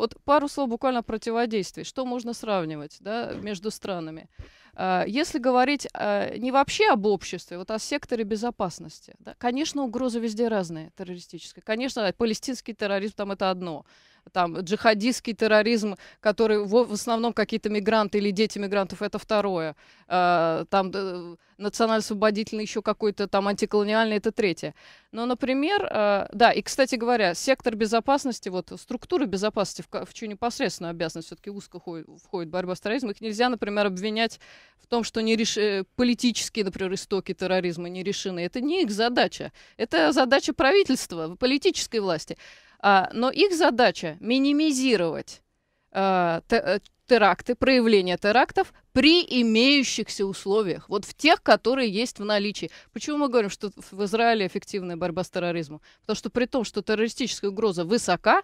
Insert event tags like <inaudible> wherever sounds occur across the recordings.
Вот пару слов буквально противодействий. Что можно сравнивать да, между странами? А, если говорить а, не вообще об обществе, вот о секторе безопасности, да, конечно, угрозы везде разные террористические. Конечно, палестинский терроризм там это одно там джихадистский терроризм, который в, в основном какие-то мигранты или дети мигрантов, это второе. Э, там э, национально-освободительный еще какой-то там антиколониальный, это третье. Но, например, э, да, и, кстати говоря, сектор безопасности, вот структуры безопасности, в, в чью непосредственную обязанность все-таки узко ходит, входит борьба с терроризмом, их нельзя, например, обвинять в том, что не реш... Э, политические, например, истоки терроризма не решены. Это не их задача. Это задача правительства, политической власти а, Но их задача минимизировать а, э, теракты, проявление терактов при имеющихся условиях, вот в тех, которые есть в наличии. Почему мы говорим, что в Израиле эффективная борьба с терроризмом? Потому что при том, что террористическая угроза высока,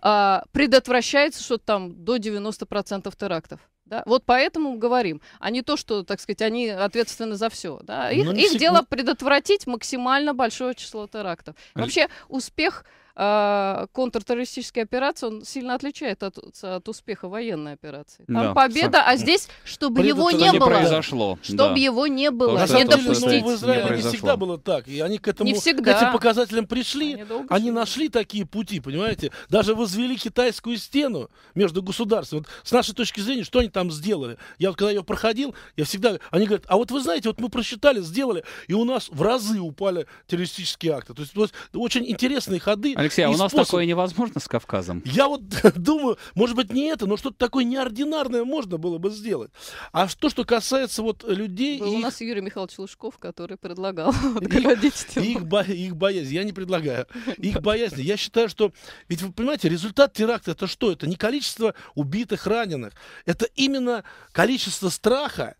А, предотвращается что-то там до 90% терактов. Да? Вот поэтому говорим, а не то, что, так сказать, они ответственны за все. Да? Их, ну, их всегда... дело предотвратить максимально большое число терактов. Вообще успех э, а, контртеррористической операции, он сильно отличается от, от успеха военной операции. Там да. победа, а здесь, чтобы его не, не было. произошло. Чтобы да. его не было. На самом деле, ну, в Израиле не, не всегда было так. И они к этому, не всегда. к этим показателям пришли. Они, они нашли такие пути, понимаете? Даже возвели китайскую стену между государствами. Вот с нашей точки зрения, что они там сделали? Я вот когда ее проходил, я всегда... Они говорят, а вот вы знаете, вот мы просчитали, сделали, и у нас в разы упали террористические акты. То есть, то есть очень интересные ходы Алексей, а у нас такое невозможно с Кавказом? Я вот <laughs> думаю, может быть, не это, но что-то такое неординарное можно было бы сделать. А что, что касается вот людей... Был их... у нас Юрий Михайлович Лужков, который предлагал <laughs> отгородить Их, бо... их боязнь, я не предлагаю. <laughs> Их боязнь. Я считаю, что... Ведь вы понимаете, результат теракта это что? Это не количество убитых, раненых. Это именно количество страха,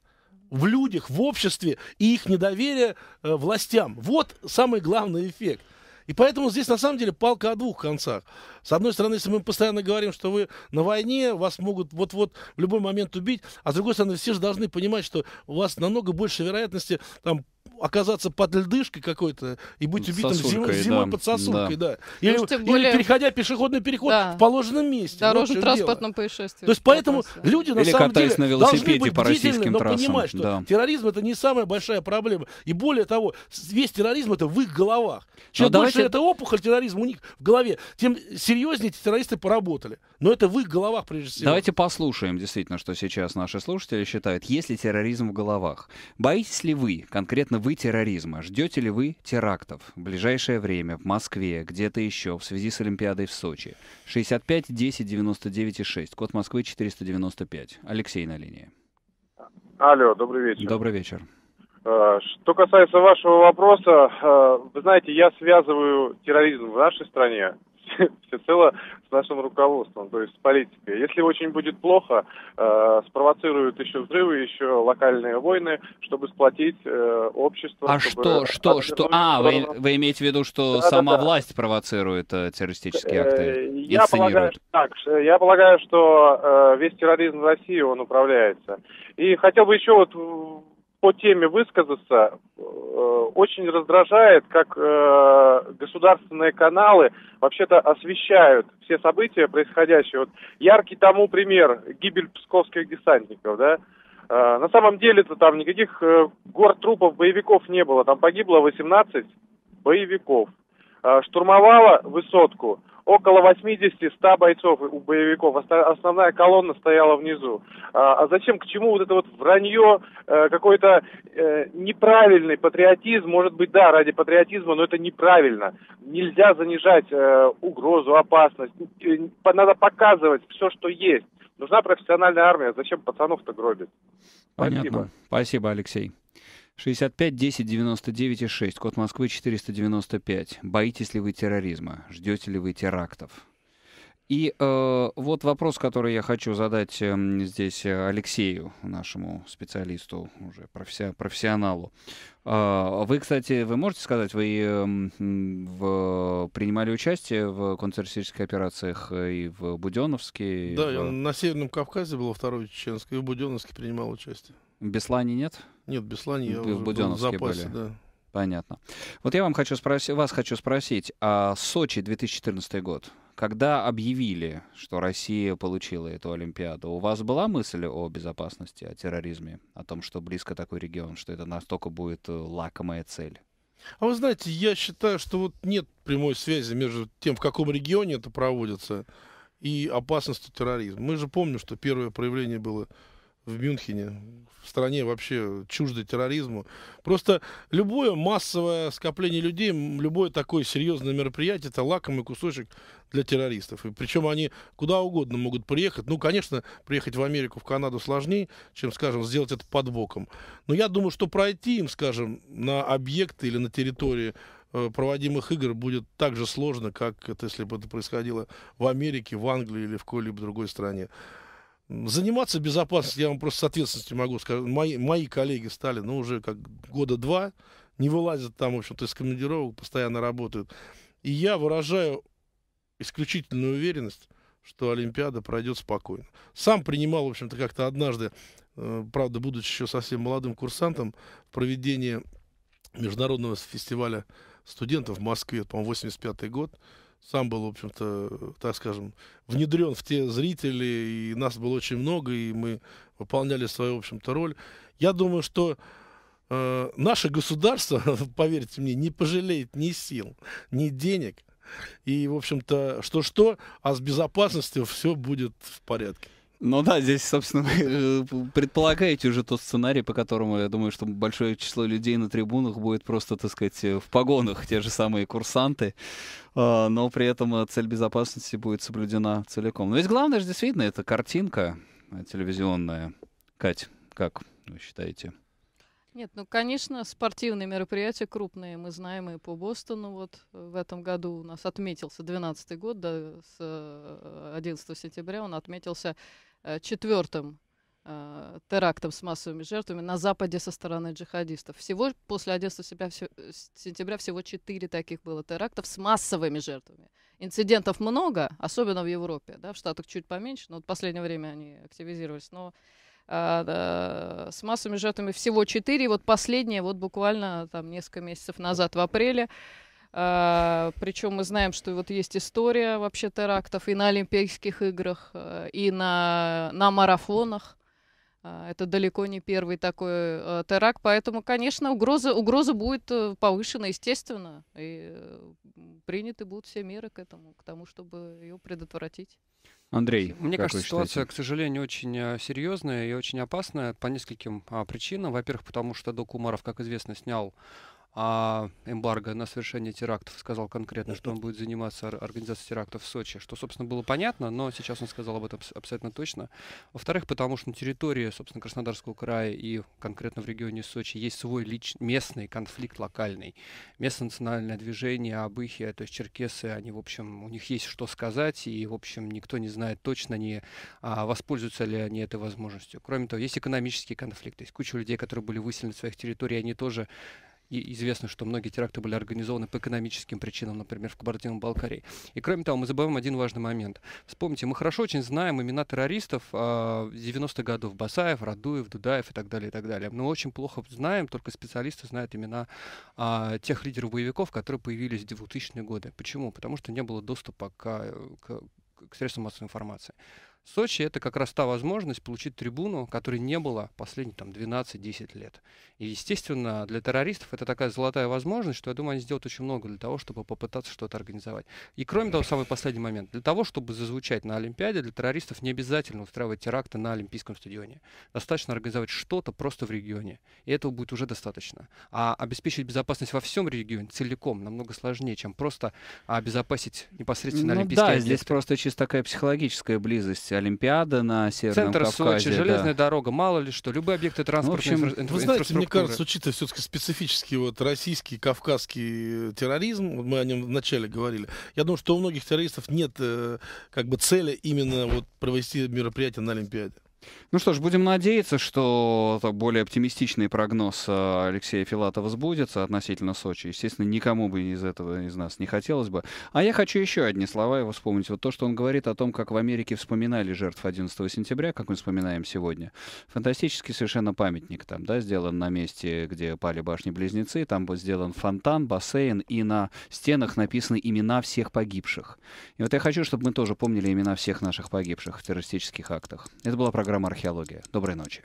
в людях, в обществе и их недоверие э, властям. Вот самый главный эффект. И поэтому здесь на самом деле палка о двух концах. С одной стороны, если мы постоянно говорим, что вы на войне, вас могут вот-вот в любой момент убить, а с другой стороны, все же должны понимать, что у вас намного больше вероятности там оказаться под льдышкой какой-то и быть убитым сосулькой, зим, зимой да. под сосулькой, да. да. Или, ну, или переходя пешеходный переход да. в положенном месте. Дорожно транспортном дело. происшествии. То есть поэтому люди на или самом деле на должны быть по бдительны, но трассам. понимать, что да. терроризм это не самая большая проблема. И более того, весь терроризм это в их головах. Чем но а больше давайте... это опухоль терроризма у них в голове, тем серьезнее эти террористы поработали. Но это в их головах прежде всего. Давайте послушаем действительно, что сейчас наши слушатели считают. Есть ли терроризм в головах? Боитесь ли вы, конкретно вы вы терроризма? Ждете ли вы терактов в ближайшее время в Москве, где-то еще, в связи с Олимпиадой в Сочи? 65 10 99 6, код Москвы 495. Алексей на линии. Алло, добрый вечер. Добрый вечер. Э, что касается вашего вопроса, э, вы знаете, я связываю терроризм в нашей стране <laughs> всецело с нашим руководством, то есть с политикой. Если очень будет плохо, э, спровоцируют еще взрывы, еще локальные войны, чтобы сплотить э, общество. А что, что, что? А, вы, вы имеете в виду, что да, сама да, да. власть провоцирует э, террористические э, акты? Э, я полагаю, так, я полагаю, что э, весь терроризм в России, он управляется. И хотел бы еще вот по теме высказаться, э, очень раздражает, как э, государственные каналы вообще-то освещают все события происходящие. Вот яркий тому пример гибель псковских десантников, да, э, на самом деле-то там никаких гор трупов боевиков не было. Там погибло 18 боевиков. Штурмовала высотку около 80-100 бойцов у боевиков. Основная колонна стояла внизу. А, а зачем, к чему вот это вот вранье, э, какой-то э, неправильный патриотизм, может быть, да, ради патриотизма, но это неправильно. Нельзя занижать э, угрозу, опасность. Надо показывать все, что есть. Нужна профессиональная армия. Зачем пацанов-то гробить? Понятно. Спасибо, Спасибо Алексей. 65 10 99 и 6, код Москвы 495. Боитесь ли вы терроризма? Ждете ли вы терактов? И э, вот вопрос, который я хочу задать эм, э, здесь Алексею, нашему специалисту, уже професси- профессионалу. Э, вы, кстати, вы можете сказать, вы э, в, принимали участие в концерсических операциях э, и в Буденновске? Да, в... на Северном Кавказе было второй чеченской, и в Буденновске принимал участие. В Беслане нет? Нет, в Беслане я в, уже в запасе, были. да. Понятно. Вот я вам хочу спросить, вас хочу спросить, а Сочи 2014 год, когда объявили, что Россия получила эту Олимпиаду, у вас была мысль о безопасности, о терроризме, о том, что близко такой регион, что это настолько будет э, лакомая цель? А вы знаете, я считаю, что вот нет прямой связи между тем, в каком регионе это проводится, и опасностью терроризма. Мы же помним, что первое проявление было в Мюнхене, в стране вообще чуждой терроризму. Просто любое массовое скопление людей, любое такое серьезное мероприятие, это лакомый кусочек для террористов. И причем они куда угодно могут приехать. Ну, конечно, приехать в Америку, в Канаду сложнее, чем, скажем, сделать это под боком. Но я думаю, что пройти им, скажем, на объекты или на территории э, проводимых игр будет так же сложно, как это, если бы это происходило в Америке, в Англии или в какой-либо другой стране. Заниматься безопасностью, я вам просто с ответственностью могу сказать. Мои, мои коллеги стали, ну, уже как года два, не вылазят там, в общем-то, из командировок, постоянно работают. И я выражаю исключительную уверенность, что Олимпиада пройдет спокойно. Сам принимал, в общем-то, как-то однажды, э, правда, будучи еще совсем молодым курсантом, проведение международного фестиваля студентов в Москве, по-моему, 85 год, сам был, в общем-то, так скажем, внедрен в те зрители, и нас было очень много, и мы выполняли свою, в общем-то, роль. Я думаю, что э, наше государство, <laughs> поверьте мне, не пожалеет ни сил, ни денег. И, в общем-то, что-что, а с безопасностью все будет в порядке. Ну да, здесь, собственно, <laughs> вы предполагаете уже тот сценарий, по которому, я думаю, что большое число людей на трибунах будет просто, так сказать, в погонах, те же самые курсанты, а, но при этом э, цель безопасности будет соблюдена целиком. Но ведь главное же действительно это картинка э, телевизионная. Кать, как вы считаете? Нет, ну, конечно, спортивные мероприятия крупные. Мы знаем и по Бостону. Вот э, в этом году у нас отметился 12-й год, да, с 11 э, сентября он отметился э, четвертым терактом с массовыми жертвами на Западе со стороны джихадистов. Всего после 11 сентября всего четыре таких было терактов с массовыми жертвами. Инцидентов много, особенно в Европе, да, в Штатах чуть поменьше, но вот в последнее время они активизировались. Но а, с массовыми жертвами всего четыре, вот последняя вот буквально там несколько месяцев назад, в апреле, а, причем мы знаем, что вот есть история вообще терактов и на Олимпийских играх, а, и на, на марафонах. это далеко не первый такой теракт, поэтому, конечно, угроза, угроза будет э, повышена, естественно, и э, приняты будут все меры к этому, к тому, чтобы ее предотвратить. Андрей, мне как кажется, вы ситуация, к сожалению, очень э, серьезная и очень опасная по нескольким а, причинам. Во-первых, потому что Док Умаров, как известно, снял а эмбарго на совершение терактов сказал конкретно, что он будет заниматься организацией терактов в Сочи, что, собственно, было понятно, но сейчас он сказал об этом абсолютно точно. Во-вторых, потому что на территории, собственно, Краснодарского края и конкретно в регионе Сочи есть свой лич... местный конфликт локальный. Местное национальное движение, абыхи, то есть черкесы, они, в общем, у них есть что сказать, и, в общем, никто не знает точно, не а, воспользуются ли они этой возможностью. Кроме того, есть экономический конфликт, есть куча людей, которые были выселены с своих территорий, они тоже и известно, что многие теракты были организованы по экономическим причинам, например, в Кабардино-Балкарии. И кроме того, мы забываем один важный момент. Вспомните, мы хорошо очень знаем имена террористов э, а, 90-х годов. Басаев, Радуев, Дудаев и так далее, и так далее. Но очень плохо знаем, только специалисты знают имена э, тех лидеров боевиков, которые появились в 2000-е годы. Почему? Потому что не было доступа к, к, к средствам массовой информации. Сочи это как раз та возможность получить трибуну, которой не было последние там, 12-10 лет. И, естественно, для террористов это такая золотая возможность, что, я думаю, они сделают очень много для того, чтобы попытаться что-то организовать. И, кроме того, самый последний момент. Для того, чтобы зазвучать на Олимпиаде, для террористов не обязательно устраивать теракты на Олимпийском стадионе. Достаточно организовать что-то просто в регионе. И этого будет уже достаточно. А обеспечить безопасность во всем регионе целиком намного сложнее, чем просто обезопасить непосредственно ну, Олимпийские Да, объекты. здесь просто чисто такая психологическая близость есть Олимпиада на Северном Центр Кавказе. Сочи, да. железная дорога, мало ли что, любые объекты транспорта. ну, в общем, инфра- Вы знаете, мне кажется, учитывая все-таки специфический вот российский, кавказский э, терроризм, мы о нем вначале говорили, я думаю, что у многих террористов нет э, как бы цели именно вот провести мероприятие на Олимпиаде. Ну что ж, будем надеяться, что более оптимистичный прогноз э, Алексея Филатова сбудется относительно Сочи. Естественно, никому бы из этого из нас не хотелось бы. А я хочу еще одни слова его вспомнить. Вот то, что он говорит о том, как в Америке вспоминали жертв 11 сентября, как мы вспоминаем сегодня. Фантастический совершенно памятник там, да, сделан на месте, где пали башни-близнецы. Там был сделан фонтан, бассейн, и на стенах написаны имена всех погибших. И вот я хочу, чтобы мы тоже помнили имена всех наших погибших в террористических актах. Это была программа программа «Археология». Доброй ночи.